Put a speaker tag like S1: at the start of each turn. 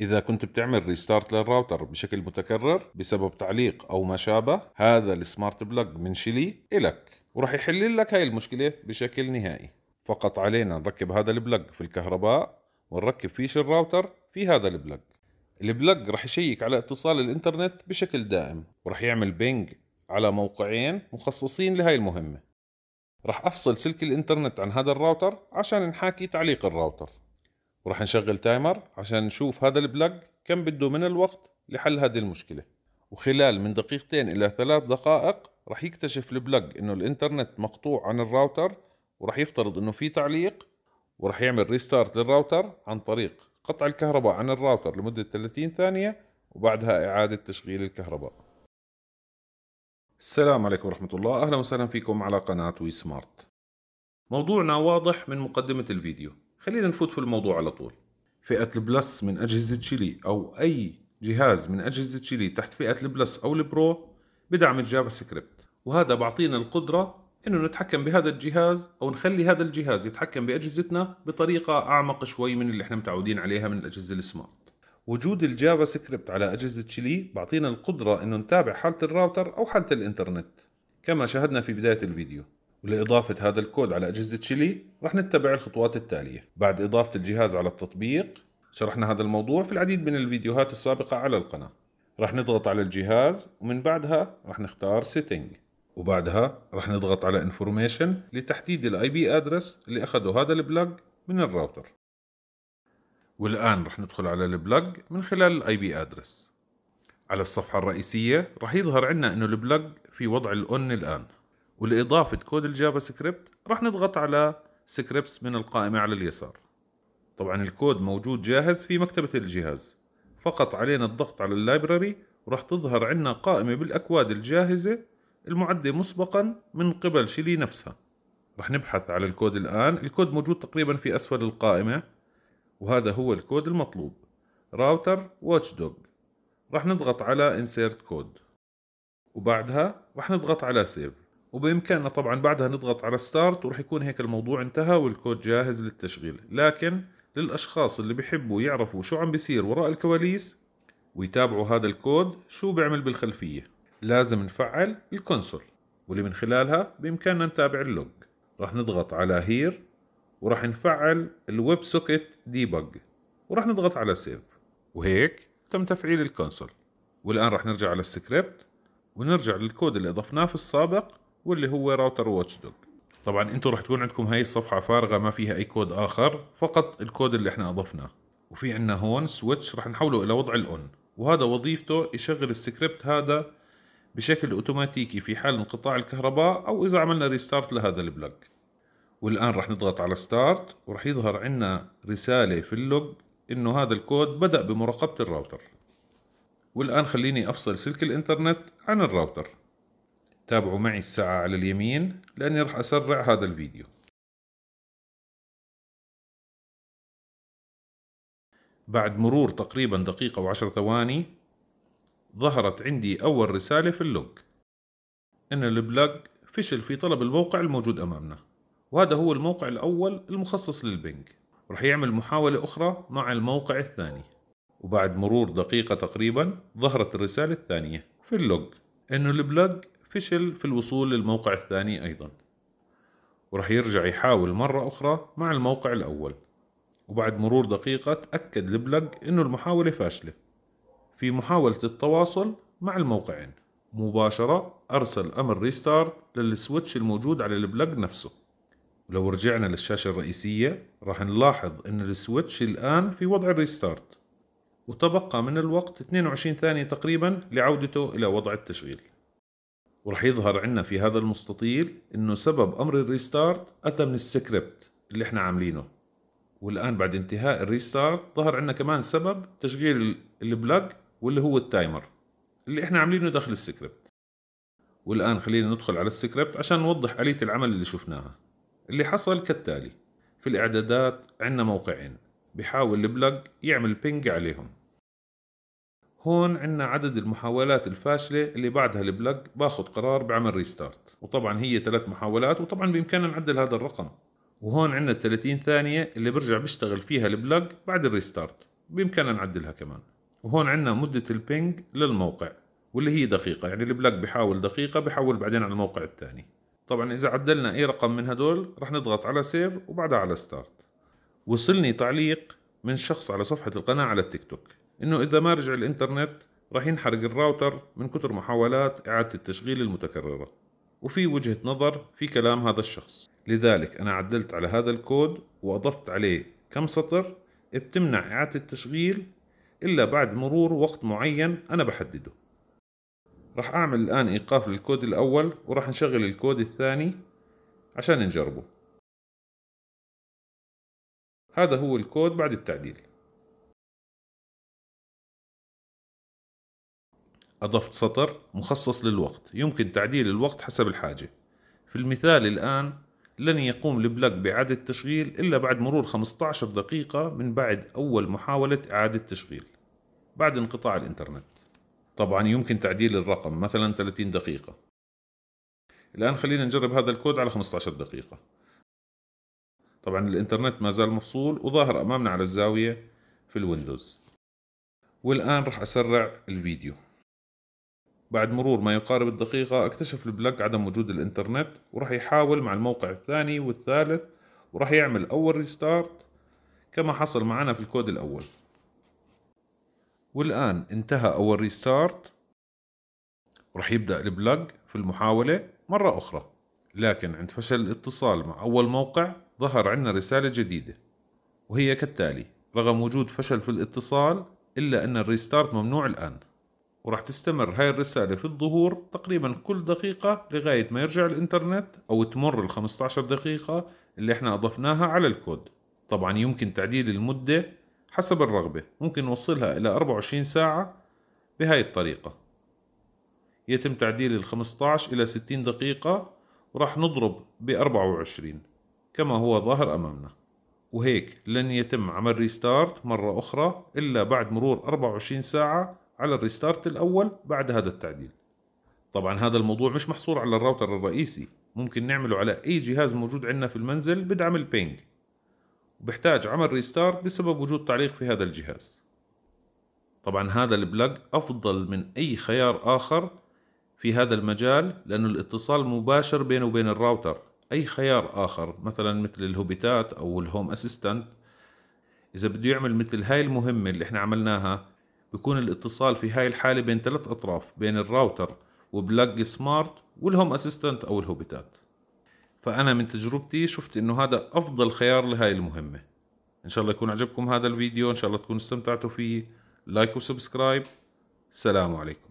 S1: إذا كنت بتعمل ريستارت للراوتر بشكل متكرر بسبب تعليق أو ما شابه هذا السمارت بلج من شيلي إلك ورح يحل لك هاي المشكلة بشكل نهائي فقط علينا نركب هذا البلج في الكهرباء ونركب فيش الراوتر في هذا البلج البلج رح يشيك على اتصال الانترنت بشكل دائم ورح يعمل بينج على موقعين مخصصين لهاي المهمة رح أفصل سلك الانترنت عن هذا الراوتر عشان نحاكي تعليق الراوتر وراح نشغل تايمر عشان نشوف هذا البلاج كم بده من الوقت لحل هذه المشكلة وخلال من دقيقتين إلى ثلاث دقائق راح يكتشف البلاج إنه الإنترنت مقطوع عن الراوتر وراح يفترض إنه في تعليق وراح يعمل ريستارت للراوتر عن طريق قطع الكهرباء عن الراوتر لمدة 30 ثانية وبعدها إعادة تشغيل الكهرباء السلام عليكم ورحمة الله أهلا وسهلا فيكم على قناة وي سمارت موضوعنا واضح من مقدمة الفيديو خلينا نفوت في الموضوع على طول فئة البلس من أجهزة تشيلي أو أي جهاز من أجهزة تشيلي تحت فئة البلس أو البرو بدعم الجافا سكريبت وهذا بعطينا القدرة إنه نتحكم بهذا الجهاز أو نخلي هذا الجهاز يتحكم بأجهزتنا بطريقة أعمق شوي من اللي إحنا متعودين عليها من الأجهزة السمارت وجود الجافا سكريبت على أجهزة تشيلي بعطينا القدرة إنه نتابع حالة الراوتر أو حالة الإنترنت كما شاهدنا في بداية الفيديو ولإضافة هذا الكود على أجهزة شيلي رح نتبع الخطوات التالية بعد إضافة الجهاز على التطبيق شرحنا هذا الموضوع في العديد من الفيديوهات السابقة على القناة رح نضغط على الجهاز ومن بعدها رح نختار Setting وبعدها رح نضغط على Information لتحديد الاي بي ادرس اللي أخده هذا البلاج من الراوتر والآن رح ندخل على البلاج من خلال الاي بي ادرس على الصفحة الرئيسية رح يظهر عنا انه البلاج في وضع الاون الآن ولاضافه كود الجافا سكريبت راح نضغط على سكريبتس من القائمه على اليسار طبعا الكود موجود جاهز في مكتبه الجهاز فقط علينا الضغط على اللايبراري وراح تظهر عنا قائمه بالاكواد الجاهزه المعده مسبقا من قبل شيلي نفسها راح نبحث على الكود الان الكود موجود تقريبا في اسفل القائمه وهذا هو الكود المطلوب راوتر واتش دوغ راح نضغط على insert code وبعدها راح نضغط على سيف وبإمكاننا طبعا بعدها نضغط على ستارت ورح يكون هيك الموضوع انتهى والكود جاهز للتشغيل لكن للأشخاص اللي بيحبوا يعرفوا شو عم بيصير وراء الكواليس ويتابعوا هذا الكود شو بيعمل بالخلفية لازم نفعل الكونسول واللي من خلالها بإمكاننا نتابع اللوج راح نضغط على هير وراح نفعل الويب سوكيت ديبج وراح نضغط على سيف وهيك تم تفعيل الكونسول والآن راح نرجع على السكريبت ونرجع للكود اللي أضفناه في السابق واللي هو راوتر واتش دوج طبعا انتوا راح تكون عندكم هاي الصفحه فارغه ما فيها اي كود اخر فقط الكود اللي احنا اضفناه وفي عندنا هون سويتش راح نحوله الى وضع الاون وهذا وظيفته يشغل السكريبت هذا بشكل اوتوماتيكي في حال انقطاع الكهرباء او اذا عملنا ريستارت لهذا البلاك والان راح نضغط على ستارت وراح يظهر عندنا رساله في اللوج انه هذا الكود بدا بمراقبه الراوتر والان خليني افصل سلك الانترنت عن الراوتر تابعوا معي الساعة على اليمين لأني راح أسرع هذا الفيديو بعد مرور تقريبا دقيقة وعشر ثواني ظهرت عندي أول رسالة في اللوج إن البلاج فشل في طلب الموقع الموجود أمامنا وهذا هو الموقع الأول المخصص للبنك رح يعمل محاولة أخرى مع الموقع الثاني وبعد مرور دقيقة تقريبا ظهرت الرسالة الثانية في اللوج إنه البلاج فشل في الوصول للموقع الثاني أيضا ورح يرجع يحاول مرة أخرى مع الموقع الأول وبعد مرور دقيقة تأكد البلج إنه المحاولة فاشلة في محاولة التواصل مع الموقعين مباشرة أرسل أمر ريستارت للسويتش الموجود على البلج نفسه ولو رجعنا للشاشة الرئيسية راح نلاحظ إن السويتش الآن في وضع الريستارت وتبقى من الوقت 22 ثانية تقريبا لعودته إلى وضع التشغيل ورح يظهر عنا في هذا المستطيل انه سبب امر الريستارت اتى من السكريبت اللي احنا عاملينه والان بعد انتهاء الريستارت ظهر عنا كمان سبب تشغيل البلاج واللي هو التايمر اللي احنا عاملينه داخل السكريبت والان خلينا ندخل على السكريبت عشان نوضح آلية العمل اللي شفناها اللي حصل كالتالي في الاعدادات عنا موقعين بحاول البلاج يعمل بينج عليهم هون عندنا عدد المحاولات الفاشلة اللي بعدها البلج باخد قرار بعمل ريستارت وطبعا هي ثلاث محاولات وطبعا بإمكاننا نعدل هذا الرقم وهون عندنا 30 ثانية اللي برجع بشتغل فيها البلج بعد الريستارت بإمكاننا نعدلها كمان وهون عندنا مدة البينج للموقع واللي هي دقيقة يعني البلج بحاول دقيقة بحاول بعدين على الموقع الثاني طبعا إذا عدلنا أي رقم من هدول رح نضغط على سيف وبعدها على ستارت وصلني تعليق من شخص على صفحة القناة على التيك توك انه اذا ما رجع الانترنت راح ينحرق الراوتر من كتر محاولات اعاده التشغيل المتكرره وفي وجهة نظر في كلام هذا الشخص لذلك أنا عدلت على هذا الكود وأضفت عليه كم سطر بتمنع إعادة التشغيل إلا بعد مرور وقت معين أنا بحدده راح أعمل الآن إيقاف للكود الأول وراح نشغل الكود الثاني عشان نجربه هذا هو الكود بعد التعديل أضفت سطر مخصص للوقت يمكن تعديل الوقت حسب الحاجة في المثال الآن لن يقوم البلاك بإعادة تشغيل إلا بعد مرور 15 دقيقة من بعد أول محاولة إعادة تشغيل بعد انقطاع الإنترنت طبعا يمكن تعديل الرقم مثلا 30 دقيقة الآن خلينا نجرب هذا الكود على 15 دقيقة طبعا الإنترنت ما زال مفصول وظاهر أمامنا على الزاوية في الويندوز والآن راح أسرع الفيديو بعد مرور ما يقارب الدقيقة اكتشف البلاك عدم وجود الانترنت وراح يحاول مع الموقع الثاني والثالث وراح يعمل أول ريستارت كما حصل معنا في الكود الأول والآن انتهى أول ريستارت وراح يبدأ البلاج في المحاولة مرة أخرى لكن عند فشل الاتصال مع أول موقع ظهر عندنا رسالة جديدة وهي كالتالي رغم وجود فشل في الاتصال إلا أن الريستارت ممنوع الآن وراح تستمر هاي الرسالة في الظهور تقريبا كل دقيقة لغاية ما يرجع الإنترنت أو تمر ال 15 دقيقة اللي احنا أضفناها على الكود طبعا يمكن تعديل المدة حسب الرغبة ممكن نوصلها إلى 24 ساعة بهاي الطريقة يتم تعديل ال 15 إلى 60 دقيقة وراح نضرب ب 24 كما هو ظاهر أمامنا وهيك لن يتم عمل ريستارت مرة أخرى إلا بعد مرور 24 ساعة على الريستارت الاول بعد هذا التعديل طبعا هذا الموضوع مش محصور على الراوتر الرئيسي ممكن نعمله على اي جهاز موجود عندنا في المنزل بدعم البينج وبحتاج عمل ريستارت بسبب وجود تعليق في هذا الجهاز طبعا هذا البلاج افضل من اي خيار اخر في هذا المجال لانه الاتصال مباشر بينه وبين الراوتر اي خيار اخر مثلا مثل الهوبيتات او الهوم اسيستنت اذا بده يعمل مثل هاي المهمة اللي احنا عملناها بيكون الاتصال في هاي الحالة بين ثلاث أطراف بين الراوتر وبلاج سمارت والهوم اسيستنت أو الهوبيتات فأنا من تجربتي شفت إنه هذا أفضل خيار لهاي المهمة إن شاء الله يكون عجبكم هذا الفيديو إن شاء الله تكونوا استمتعتوا فيه لايك وسبسكرايب السلام عليكم